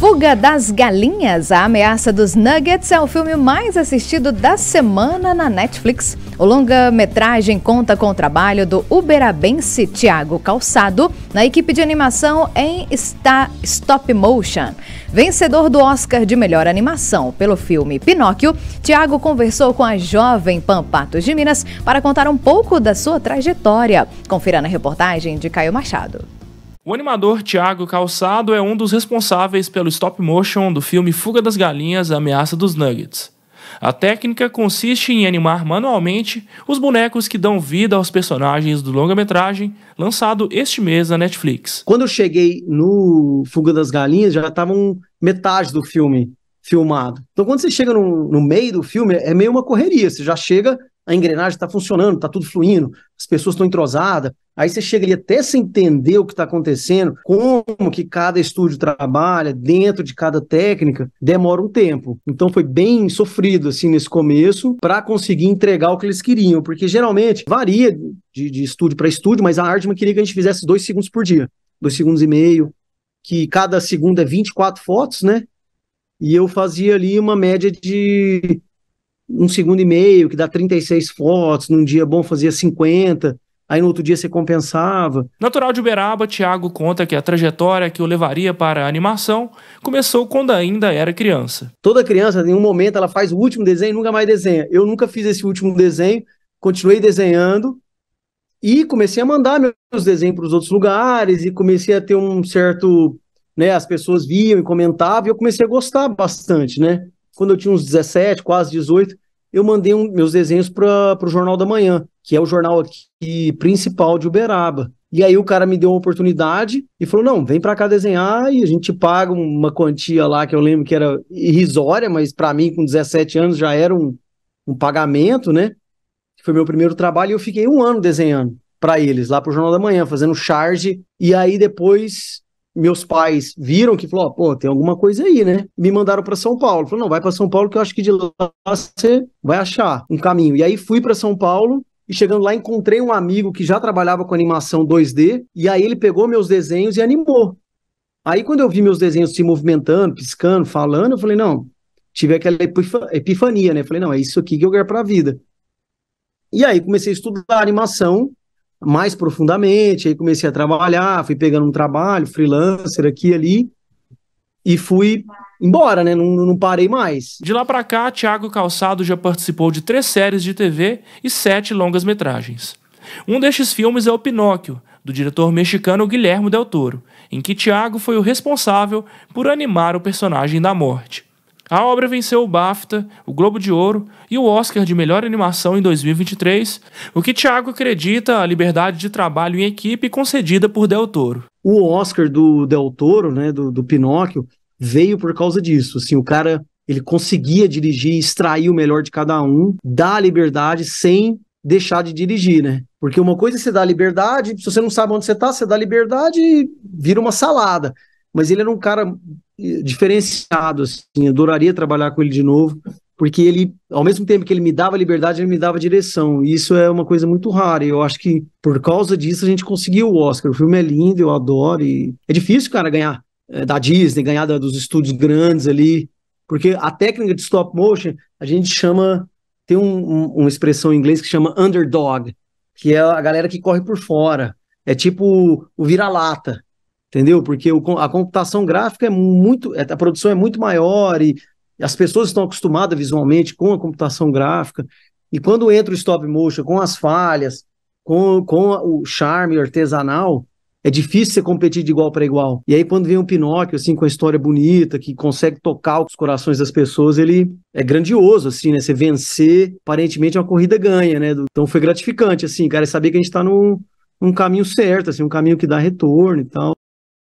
Fuga das Galinhas, a ameaça dos Nuggets, é o filme mais assistido da semana na Netflix. O longa-metragem conta com o trabalho do uberabense Tiago Calçado na equipe de animação em Star Stop Motion. Vencedor do Oscar de melhor animação pelo filme Pinóquio, Tiago conversou com a jovem Pampatos de Minas para contar um pouco da sua trajetória. Confira na reportagem de Caio Machado. O animador Thiago Calçado é um dos responsáveis pelo stop motion do filme Fuga das Galinhas, Ameaça dos Nuggets. A técnica consiste em animar manualmente os bonecos que dão vida aos personagens do longa-metragem, lançado este mês na Netflix. Quando eu cheguei no Fuga das Galinhas, já estavam metade do filme filmado. Então, quando você chega no, no meio do filme, é meio uma correria. Você já chega a engrenagem está funcionando, está tudo fluindo, as pessoas estão entrosadas. Aí você chega ali até sem entender o que está acontecendo, como que cada estúdio trabalha, dentro de cada técnica, demora um tempo. Então foi bem sofrido assim nesse começo para conseguir entregar o que eles queriam, porque geralmente varia de, de estúdio para estúdio, mas a Artman queria que a gente fizesse dois segundos por dia, dois segundos e meio, que cada segundo é 24 fotos, né? E eu fazia ali uma média de um segundo e meio, que dá 36 fotos, num dia bom fazia 50, aí no outro dia você compensava. Natural de Uberaba, Tiago conta que a trajetória que o levaria para a animação começou quando ainda era criança. Toda criança, em um momento, ela faz o último desenho e nunca mais desenha. Eu nunca fiz esse último desenho, continuei desenhando e comecei a mandar meus desenhos para os outros lugares e comecei a ter um certo. Né, as pessoas viam e comentavam e eu comecei a gostar bastante, né? quando eu tinha uns 17, quase 18, eu mandei um, meus desenhos para o Jornal da Manhã, que é o jornal aqui principal de Uberaba. E aí o cara me deu uma oportunidade e falou: não, vem para cá desenhar e a gente paga uma quantia lá que eu lembro que era irrisória, mas para mim, com 17 anos, já era um, um pagamento, né? Foi meu primeiro trabalho e eu fiquei um ano desenhando para eles, lá para o Jornal da Manhã, fazendo charge. E aí depois meus pais viram que falou, pô, tem alguma coisa aí, né? Me mandaram para São Paulo. Falou, não, vai para São Paulo que eu acho que de lá você vai achar um caminho. E aí fui para São Paulo e chegando lá encontrei um amigo que já trabalhava com animação 2D e aí ele pegou meus desenhos e animou. Aí quando eu vi meus desenhos se movimentando, piscando, falando, eu falei, não, tive aquela epifania, né? falei, não, é isso aqui que eu quero para a vida. E aí comecei a estudar animação mais profundamente, aí comecei a trabalhar, fui pegando um trabalho, freelancer aqui e ali, e fui embora, né? Não, não parei mais. De lá para cá, Thiago Calçado já participou de três séries de TV e sete longas-metragens. Um destes filmes é o Pinóquio, do diretor mexicano Guilherme Del Toro, em que Thiago foi o responsável por animar o personagem da morte. A obra venceu o BAFTA, o Globo de Ouro e o Oscar de Melhor Animação em 2023, o que Thiago acredita a liberdade de trabalho em equipe concedida por Del Toro. O Oscar do Del Toro, né, do, do Pinóquio, veio por causa disso. Assim, o cara ele conseguia dirigir, extrair o melhor de cada um, dar a liberdade sem deixar de dirigir, né? Porque uma coisa é você dar liberdade, se você não sabe onde você está, você dá liberdade e vira uma salada. Mas ele era um cara diferenciado, assim, adoraria trabalhar com ele de novo, porque ele, ao mesmo tempo que ele me dava liberdade, ele me dava direção, e isso é uma coisa muito rara, e eu acho que por causa disso a gente conseguiu o Oscar, o filme é lindo, eu adoro, e é difícil, cara, ganhar é, da Disney, ganhar da, dos estúdios grandes ali, porque a técnica de stop motion, a gente chama, tem um, um, uma expressão em inglês que chama underdog, que é a galera que corre por fora, é tipo o vira-lata, entendeu? Porque o, a computação gráfica é muito, é, a produção é muito maior e as pessoas estão acostumadas visualmente com a computação gráfica. E quando entra o stop motion com as falhas, com, com o charme artesanal, é difícil você competir de igual para igual. E aí, quando vem um Pinóquio, assim, com a história bonita, que consegue tocar os corações das pessoas, ele é grandioso, assim, né? Você vencer, aparentemente, uma corrida ganha, né? Então foi gratificante, assim, cara, saber que a gente está num, num caminho certo, assim, um caminho que dá retorno e tal.